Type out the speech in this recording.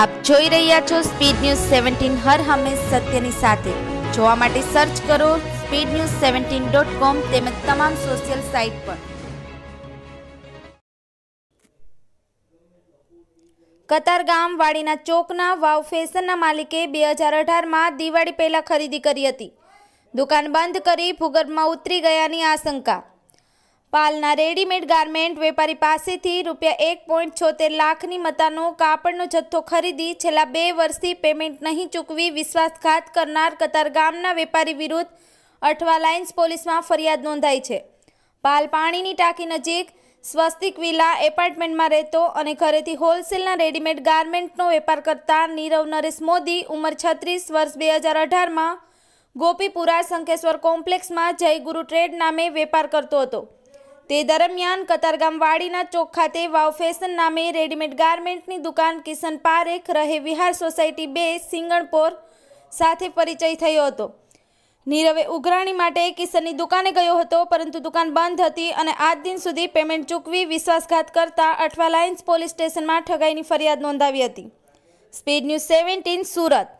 આપ જોઈ રહ્યા છો સ્પીડ ન્યૂઝ સેવન્ટીન હર હંમેશ સત્યની સાથે જોવા માટે સર્ચ કરો speed news seventeen dot com તેમજ તમામ સોશિયલ સાઇટ પર કતારગામ વાડીના ચોકના વાવ ફેશનના માલિકે બે હજાર અઢારમાં દિવાળી પહેલાં ખરીદી કરી હતી દુકાન બંધ કરી ભૂગર્ભમાં ઉતરી ગયાની આશંકા પાલના રેડીમેડ ગાર્મેન્ટ વેપારી પાસેથી રૂપિયા એક પોઈન્ટ છોતેર લાખની મતાનો કાપડનો જથ્થો ખરીદી છેલ્લા બે વર્ષથી પેમેન્ટ નહીં ચૂકવી વિશ્વાસઘાત કરનાર કતારગામના વેપારી વિરુદ્ધ અઠવા લાઇન્સ પોલીસમાં ફરિયાદ નોંધાઈ છે પાલ પાણીની ટાંકી નજીક સ્વસ્તિક વિલા એપાર્ટમેન્ટમાં રહેતો અને ઘરેથી હોલસેલના રેડીમેડ ગાર્મેન્ટનો વેપાર કરતા નીરવ નરેશ મોદી ઉંમર છત્રીસ વર્ષ બે હજાર અઢારમાં ગોપીપુરા શંકેશ્વર કોમ્પ્લેક્સમાં જય ગુરુ ટ્રેડ નામે વેપાર કરતો હતો તે દરમિયાન કતારગામવાડીના ચોક ખાતે વાવ ફેશન નામે રેડીમેડ ગાર્મેન્ટની દુકાન કિશન પારેખ રહે વિહાર સોસાયટી બે સિંગણપોર સાથે પરિચય થયો હતો નીરવે ઉઘરાણી માટે કિશનની દુકાને ગયો હતો પરંતુ દુકાન બંધ હતી અને આજ દિન સુધી પેમેન્ટ ચૂકવી વિશ્વાસઘાત કરતા અઠવા લાઇન્સ પોલીસ સ્ટેશનમાં ઠગાઈની ફરિયાદ નોંધાવી હતી સ્પીડ ન્યૂઝ સેવન્ટીન સુરત